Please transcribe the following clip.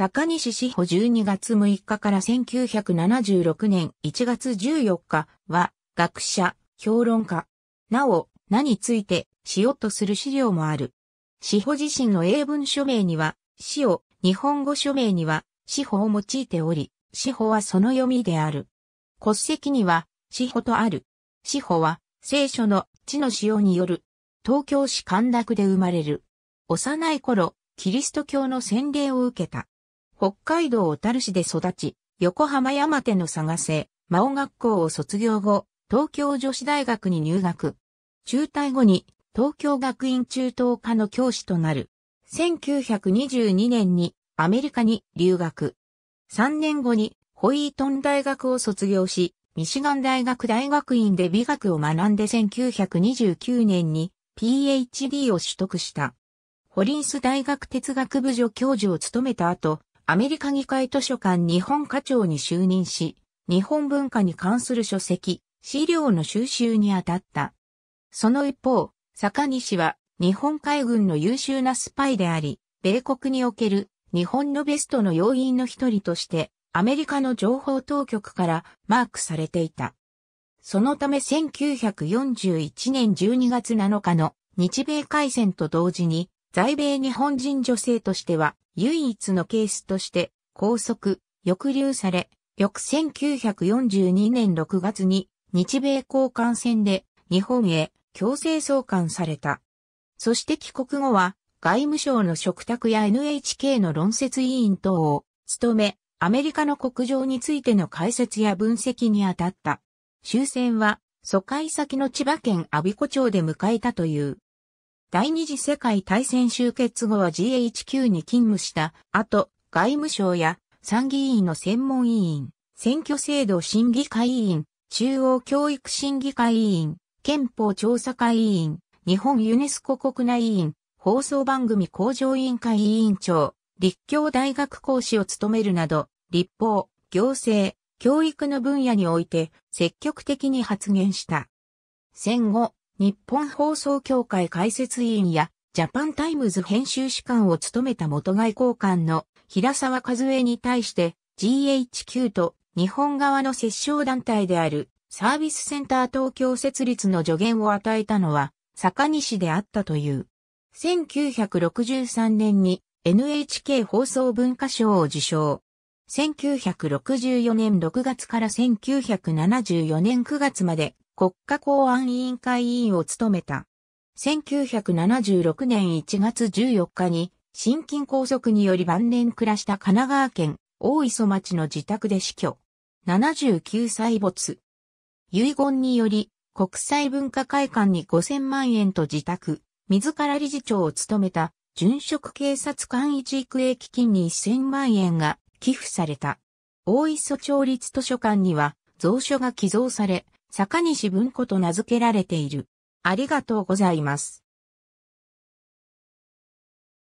坂西志保12月6日から1976年1月14日は学者、評論家。なお、名についてしようとする資料もある。志保自身の英文署名には、死を、日本語署名には、志保を用いており、志保はその読みである。骨石には、志保とある。志保は、聖書の地の使用による、東京市神楽で生まれる。幼い頃、キリスト教の洗礼を受けた。北海道小樽市で育ち、横浜山手の探せ、魔王学校を卒業後、東京女子大学に入学。中退後に東京学院中等科の教師となる。1922年にアメリカに留学。3年後にホイートン大学を卒業し、ミシガン大学大学院で美学を学んで1929年に PhD を取得した。ホリンス大学哲学部助教授を務めた後、アメリカ議会図書館日本課長に就任し、日本文化に関する書籍、資料の収集に当たった。その一方、坂西は日本海軍の優秀なスパイであり、米国における日本のベストの要因の一人としてアメリカの情報当局からマークされていた。そのため1941年12月7日の日米海戦と同時に在米日本人女性としては唯一のケースとして拘束、抑留され、翌1942年6月に日米交換戦で日本へ強制送還された。そして帰国後は外務省の嘱託や NHK の論説委員等を務め、アメリカの国情についての解説や分析に当たった。終戦は疎開先の千葉県阿鼻子町で迎えたという。第二次世界大戦終結後は GHQ に勤務した後、外務省や参議院の専門委員、選挙制度審議会委員、中央教育審議会委員、憲法調査会委員、日本ユネスコ国内委員、放送番組向上委員会委員長、立教大学講師を務めるなど、立法、行政、教育の分野において積極的に発言した。戦後、日本放送協会解説委員や、ジャパンタイムズ編集士官を務めた元外交官の平沢和恵に対して GHQ と日本側の折衝団体であるサービスセンター東京設立の助言を与えたのは坂西であったという。1963年に NHK 放送文化賞を受賞。1964年6月から1974年9月まで国家公安委員会委員を務めた。1976年1月14日に、心筋梗塞により晩年暮らした神奈川県大磯町の自宅で死去。79歳没。遺言により、国際文化会館に5000万円と自宅、自ら理事長を務めた、殉職警察官一育英基金に1000万円が寄付された。大磯町立図書館には、蔵書が寄贈され、坂西文庫と名付けられている。ありがとうございます。